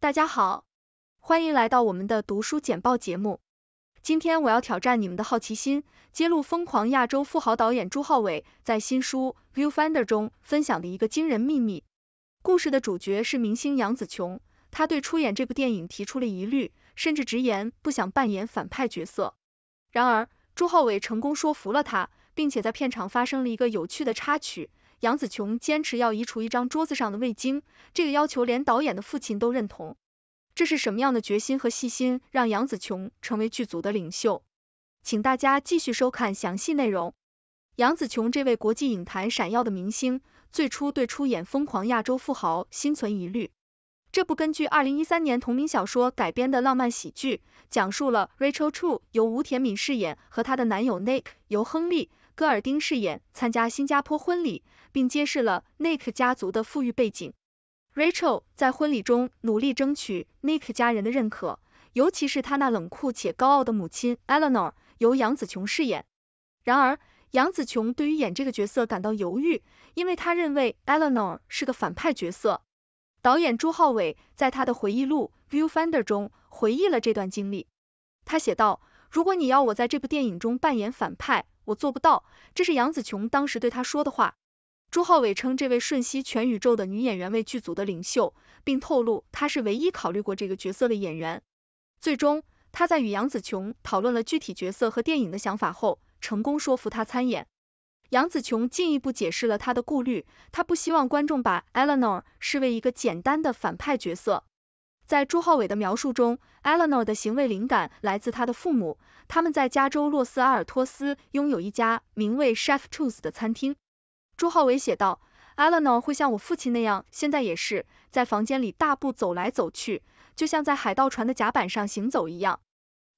大家好，欢迎来到我们的读书简报节目。今天我要挑战你们的好奇心，揭露疯狂亚洲富豪导演朱浩伟在新书《Viewfinder》中分享的一个惊人秘密。故事的主角是明星杨紫琼，她对出演这部电影提出了疑虑，甚至直言不想扮演反派角色。然而，朱浩伟成功说服了她，并且在片场发生了一个有趣的插曲。杨紫琼坚持要移除一张桌子上的味精，这个要求连导演的父亲都认同。这是什么样的决心和细心，让杨紫琼成为剧组的领袖？请大家继续收看详细内容。杨紫琼这位国际影坛闪耀的明星，最初对出演《疯狂亚洲富豪》心存疑虑。这部根据二零一三年同名小说改编的浪漫喜剧，讲述了 Rachel True 由吴田敏饰演和她的男友 Nick 由亨利·戈尔丁饰演参加新加坡婚礼。并揭示了 Nick 家族的富裕背景。Rachel 在婚礼中努力争取 Nick 家人的认可，尤其是他那冷酷且高傲的母亲 Eleanor，由杨紫琼饰演。然而，杨紫琼对于演这个角色感到犹豫，因为她认为 Eleanor 是个反派角色。导演朱浩伟在他的回忆录《Viewfinder》中回忆了这段经历，他写道：“如果你要我在这部电影中扮演反派，我做不到。”这是杨紫琼当时对他说的话。朱浩伟称这位瞬息全宇宙的女演员为剧组的领袖，并透露她是唯一考虑过这个角色的演员。最终，他在与杨紫琼讨论了具体角色和电影的想法后，成功说服她参演。杨紫琼进一步解释了她的顾虑，她不希望观众把 Eleanor 视为一个简单的反派角色。在朱浩伟的描述中，Eleanor 的行为灵感来自他的父母，他们在加州洛斯阿尔托斯拥有一家名为 Chef Truth 的餐厅。朱浩伟写道，Eleanor 会像我父亲那样，现在也是在房间里大步走来走去，就像在海盗船的甲板上行走一样。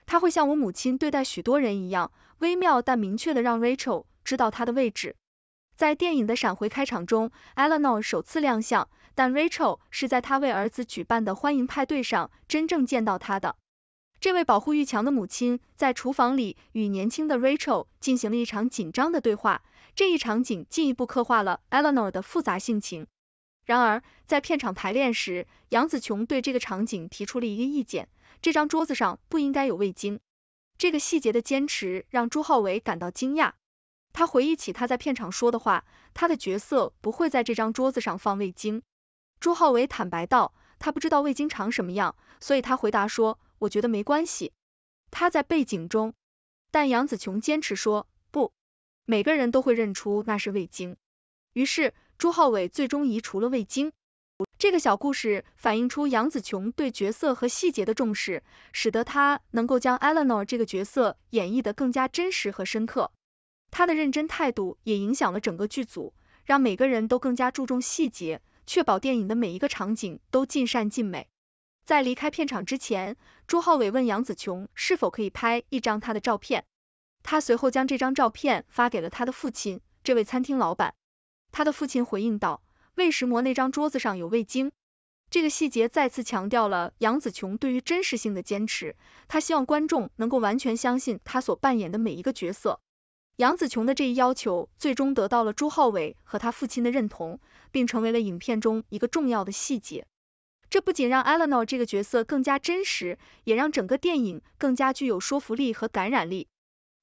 他会像我母亲对待许多人一样，微妙但明确的让 Rachel 知道他的位置。在电影的闪回开场中，Eleanor 首次亮相，但 Rachel 是在他为儿子举办的欢迎派对上真正见到他的。这位保护欲强的母亲在厨房里与年轻的 Rachel 进行了一场紧张的对话，这一场景进一步刻画了 Eleanor 的复杂性情。然而，在片场排练时，杨紫琼对这个场景提出了一个意见：这张桌子上不应该有味精。这个细节的坚持让朱浩伟感到惊讶。他回忆起他在片场说的话：他的角色不会在这张桌子上放味精。朱浩伟坦白道，他不知道味精长什么样，所以他回答说。我觉得没关系，他在背景中，但杨紫琼坚持说不，每个人都会认出那是味精。于是朱浩伟最终移除了味精。这个小故事反映出杨紫琼对角色和细节的重视，使得她能够将 Eleanor 这个角色演绎得更加真实和深刻。她的认真态度也影响了整个剧组，让每个人都更加注重细节，确保电影的每一个场景都尽善尽美。在离开片场之前，朱浩伟问杨子琼是否可以拍一张他的照片，他随后将这张照片发给了他的父亲，这位餐厅老板。他的父亲回应道：“为什么那张桌子上有味精。”这个细节再次强调了杨子琼对于真实性的坚持，他希望观众能够完全相信他所扮演的每一个角色。杨子琼的这一要求最终得到了朱浩伟和他父亲的认同，并成为了影片中一个重要的细节。这不仅让 Eleanor 这个角色更加真实，也让整个电影更加具有说服力和感染力。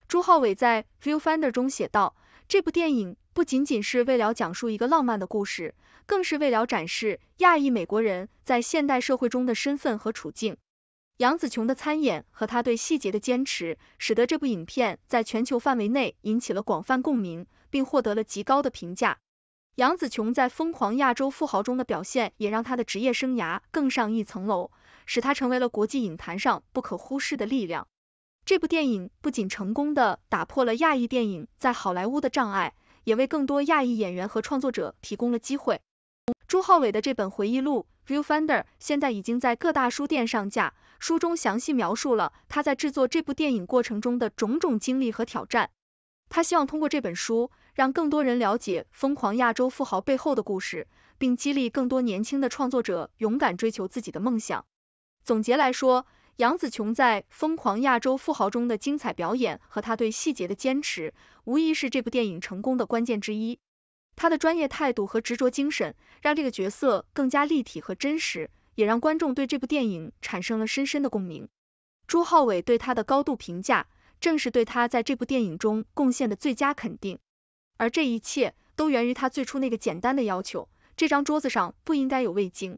朱浩伟在 Viewfinder 中写道，这部电影不仅仅是为了讲述一个浪漫的故事，更是为了展示亚裔美国人在现代社会中的身份和处境。杨紫琼的参演和她对细节的坚持，使得这部影片在全球范围内引起了广泛共鸣，并获得了极高的评价。杨紫琼在《疯狂亚洲富豪》中的表现，也让她的职业生涯更上一层楼，使她成为了国际影坛上不可忽视的力量。这部电影不仅成功的打破了亚裔电影在好莱坞的障碍，也为更多亚裔演员和创作者提供了机会。朱浩伟的这本回忆录《Viewfinder》现在已经在各大书店上架，书中详细描述了他在制作这部电影过程中的种种经历和挑战。他希望通过这本书。让更多人了解疯狂亚洲富豪背后的故事，并激励更多年轻的创作者勇敢追求自己的梦想。总结来说，杨紫琼在《疯狂亚洲富豪》中的精彩表演和她对细节的坚持，无疑是这部电影成功的关键之一。她的专业态度和执着精神，让这个角色更加立体和真实，也让观众对这部电影产生了深深的共鸣。朱浩伟对他的高度评价，正是对他在这部电影中贡献的最佳肯定。而这一切都源于他最初那个简单的要求：这张桌子上不应该有味精。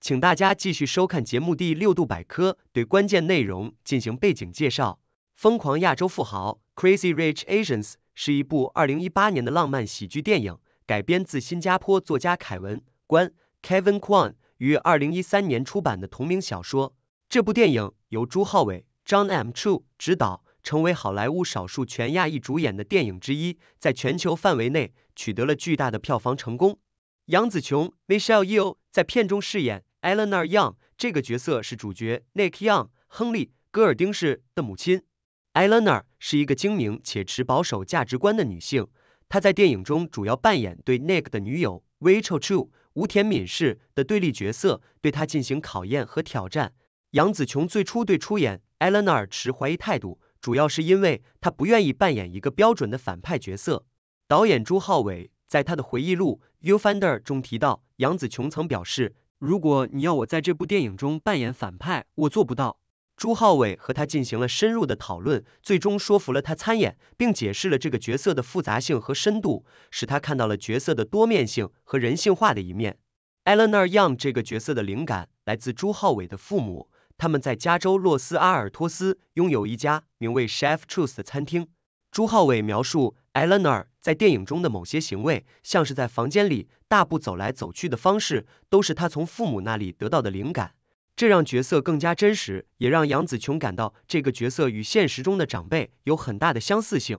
请大家继续收看节目第六度百科，对关键内容进行背景介绍。《疯狂亚洲富豪》（Crazy Rich Asians） 是一部二零一八年的浪漫喜剧电影，改编自新加坡作家凯文·关 （Kevin Kwan） 于二零一三年出版的同名小说。这部电影由朱浩伟 （John M. Chu） 执导，成为好莱坞少数全亚裔主演的电影之一，在全球范围内取得了巨大的票房成功。杨紫琼 （Michelle Yeoh） 在片中饰演 Eleanor Young，这个角色是主角 Nick Young（ 亨利·戈尔丁氏）的母亲。Eleanor 是一个精明且持保守价值观的女性，她在电影中主要扮演对 Nick 的女友 Rachel Chu（ 吴田敏氏）的对立角色，对她进行考验和挑战。杨紫琼最初对出演 Eleanor 持怀疑态度，主要是因为她不愿意扮演一个标准的反派角色。导演朱浩伟在他的回忆录《You f i n d e r 中提到，杨紫琼曾表示：“如果你要我在这部电影中扮演反派，我做不到。”朱浩伟和他进行了深入的讨论，最终说服了他参演，并解释了这个角色的复杂性和深度，使他看到了角色的多面性和人性化的一面。Eleanor Young 这个角色的灵感来自朱浩伟的父母。他们在加州洛斯阿尔托斯拥有一家名为 Chef t r u s e 的餐厅。朱浩伟描述 Eleanor 在电影中的某些行为，像是在房间里大步走来走去的方式，都是他从父母那里得到的灵感，这让角色更加真实，也让杨紫琼感到这个角色与现实中的长辈有很大的相似性。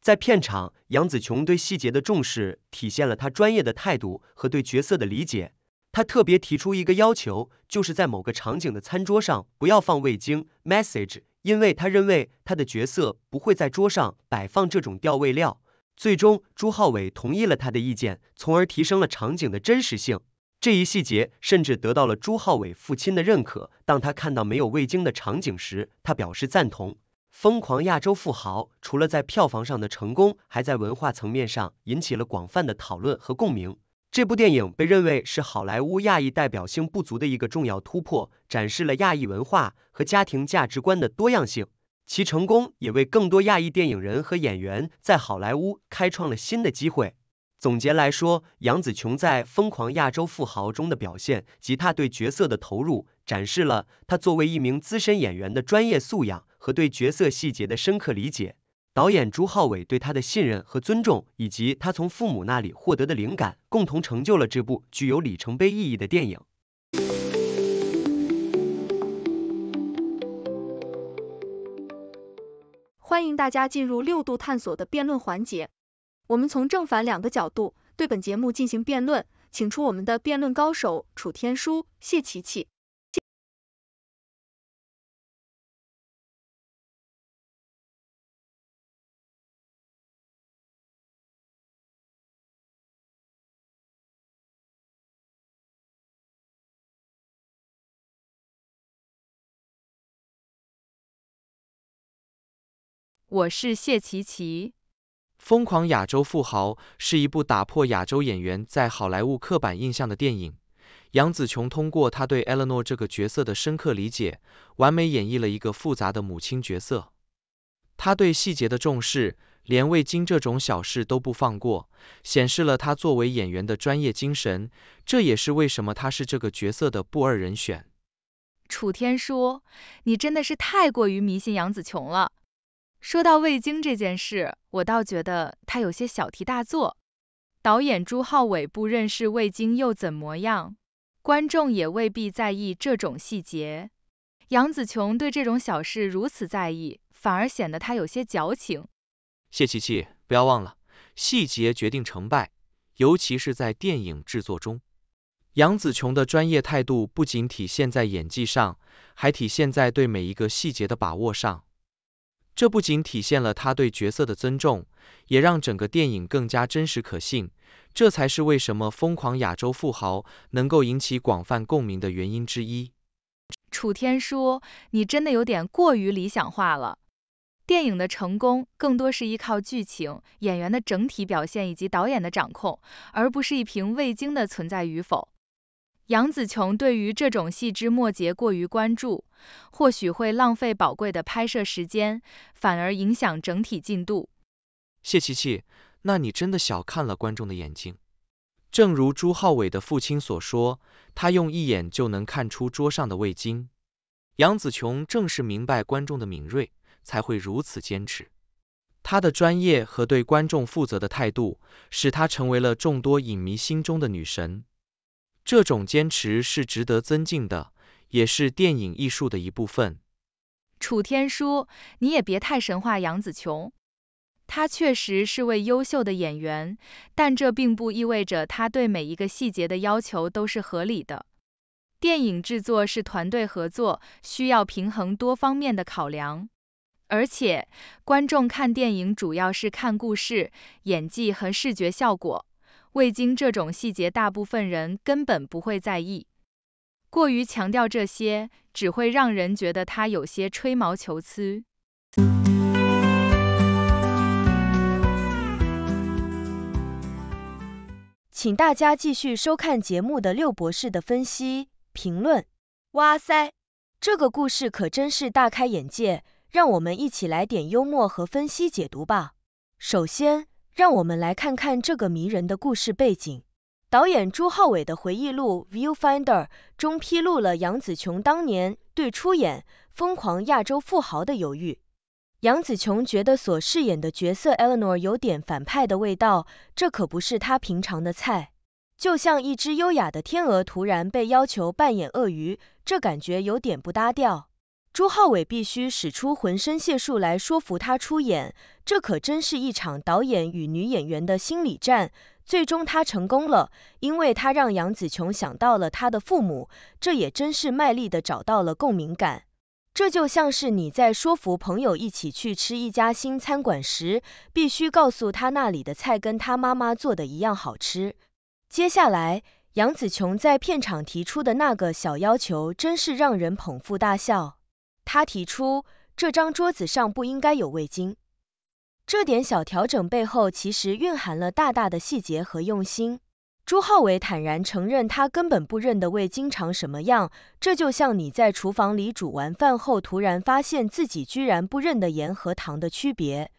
在片场，杨紫琼对细节的重视体现了她专业的态度和对角色的理解。他特别提出一个要求，就是在某个场景的餐桌上不要放味精。message，因为他认为他的角色不会在桌上摆放这种调味料。最终，朱浩伟同意了他的意见，从而提升了场景的真实性。这一细节甚至得到了朱浩伟父亲的认可。当他看到没有味精的场景时，他表示赞同。《疯狂亚洲富豪》除了在票房上的成功，还在文化层面上引起了广泛的讨论和共鸣。这部电影被认为是好莱坞亚裔代表性不足的一个重要突破，展示了亚裔文化和家庭价值观的多样性。其成功也为更多亚裔电影人和演员在好莱坞开创了新的机会。总结来说，杨紫琼在《疯狂亚洲富豪》中的表现及她对角色的投入，展示了她作为一名资深演员的专业素养和对角色细节的深刻理解。导演朱浩伟对他的信任和尊重，以及他从父母那里获得的灵感，共同成就了这部具有里程碑意义的电影。欢迎大家进入六度探索的辩论环节，我们从正反两个角度对本节目进行辩论，请出我们的辩论高手楚天舒、谢琪琪。我是谢琪琪。《疯狂亚洲富豪》是一部打破亚洲演员在好莱坞刻板印象的电影。杨紫琼通过她对 Eleanor 这个角色的深刻理解，完美演绎了一个复杂的母亲角色。她对细节的重视，连味精这种小事都不放过，显示了她作为演员的专业精神。这也是为什么她是这个角色的不二人选。楚天说：“你真的是太过于迷信杨紫琼了。说到味精这件事，我倒觉得他有些小题大做。导演朱浩伟不认识味精又怎么样？观众也未必在意这种细节。杨紫琼对这种小事如此在意，反而显得她有些矫情。谢琪琪，不要忘了，细节决定成败，尤其是在电影制作中。杨紫琼的专业态度不仅体现在演技上，还体现在对每一个细节的把握上。这不仅体现了他对角色的尊重，也让整个电影更加真实可信。这才是为什么《疯狂亚洲富豪》能够引起广泛共鸣的原因之一。楚天舒，你真的有点过于理想化了。电影的成功更多是依靠剧情、演员的整体表现以及导演的掌控，而不是一瓶味精的存在与否。杨紫琼对于这种细枝末节过于关注，或许会浪费宝贵的拍摄时间，反而影响整体进度。谢琪琪，那你真的小看了观众的眼睛。正如朱浩伟的父亲所说，他用一眼就能看出桌上的味精。杨紫琼正是明白观众的敏锐，才会如此坚持。她的专业和对观众负责的态度，使她成为了众多影迷心中的女神。这种坚持是值得尊敬的，也是电影艺术的一部分。楚天舒，你也别太神话杨紫琼，她确实是位优秀的演员，但这并不意味着她对每一个细节的要求都是合理的。电影制作是团队合作，需要平衡多方面的考量。而且，观众看电影主要是看故事、演技和视觉效果。未经这种细节，大部分人根本不会在意。过于强调这些，只会让人觉得他有些吹毛求疵。请大家继续收看节目的六博士的分析评论。哇塞，这个故事可真是大开眼界，让我们一起来点幽默和分析解读吧。首先。让我们来看看这个迷人的故事背景。导演朱浩伟的回忆录《Viewfinder》中披露了杨紫琼当年对出演《疯狂亚洲富豪》的犹豫。杨紫琼觉得所饰演的角色 Eleanor 有点反派的味道，这可不是她平常的菜。就像一只优雅的天鹅突然被要求扮演鳄鱼，这感觉有点不搭调。朱浩伟必须使出浑身解数来说服她出演，这可真是一场导演与女演员的心理战。最终他成功了，因为他让杨紫琼想到了她的父母，这也真是卖力的找到了共鸣感。这就像是你在说服朋友一起去吃一家新餐馆时，必须告诉他那里的菜跟他妈妈做的一样好吃。接下来，杨紫琼在片场提出的那个小要求，真是让人捧腹大笑。他提出，这张桌子上不应该有味精。这点小调整背后其实蕴含了大大的细节和用心。朱浩伟坦然承认，他根本不认得味精长什么样。这就像你在厨房里煮完饭后，突然发现自己居然不认得盐和糖的区别。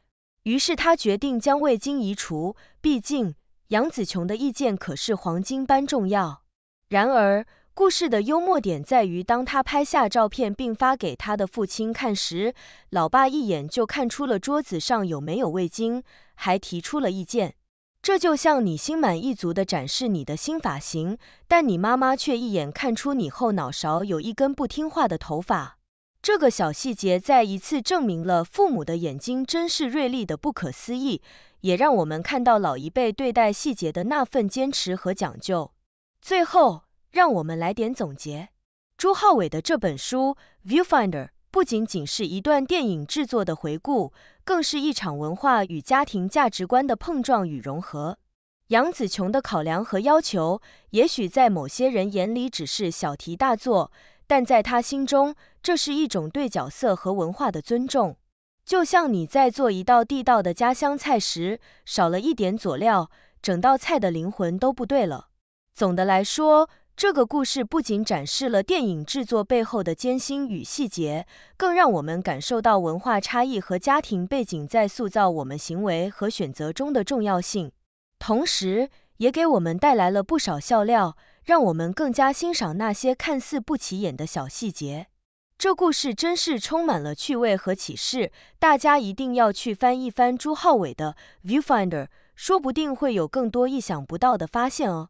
于是他决定将味精移除。毕竟，杨子琼的意见可是黄金般重要。然而，故事的幽默点在于，当他拍下照片并发给他的父亲看时，老爸一眼就看出了桌子上有没有味精，还提出了意见。这就像你心满意足的展示你的新发型，但你妈妈却一眼看出你后脑勺有一根不听话的头发。这个小细节再一次证明了父母的眼睛真是锐利的不可思议，也让我们看到老一辈对待细节的那份坚持和讲究。最后。让我们来点总结。朱浩伟的这本书《Viewfinder》不仅仅是一段电影制作的回顾，更是一场文化与家庭价值观的碰撞与融合。杨紫琼的考量和要求，也许在某些人眼里只是小题大做，但在他心中，这是一种对角色和文化的尊重。就像你在做一道地道的家乡菜时，少了一点佐料，整道菜的灵魂都不对了。总的来说，这个故事不仅展示了电影制作背后的艰辛与细节，更让我们感受到文化差异和家庭背景在塑造我们行为和选择中的重要性，同时也给我们带来了不少笑料，让我们更加欣赏那些看似不起眼的小细节。这故事真是充满了趣味和启示，大家一定要去翻一翻朱浩伟的 Viewfinder，说不定会有更多意想不到的发现哦。